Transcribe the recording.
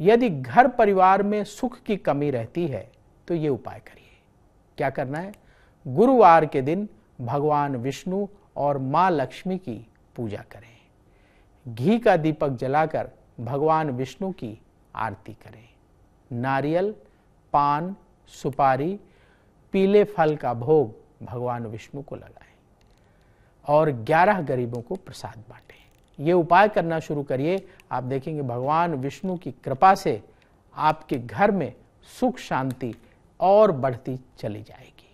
यदि घर परिवार में सुख की कमी रहती है तो ये उपाय करिए क्या करना है गुरुवार के दिन भगवान विष्णु और माँ लक्ष्मी की पूजा करें घी का दीपक जलाकर भगवान विष्णु की आरती करें नारियल पान सुपारी पीले फल का भोग भगवान विष्णु को लगाएं और 11 गरीबों को प्रसाद बांटें ये उपाय करना शुरू करिए आप देखेंगे भगवान विष्णु की कृपा से आपके घर में सुख शांति और बढ़ती चली जाएगी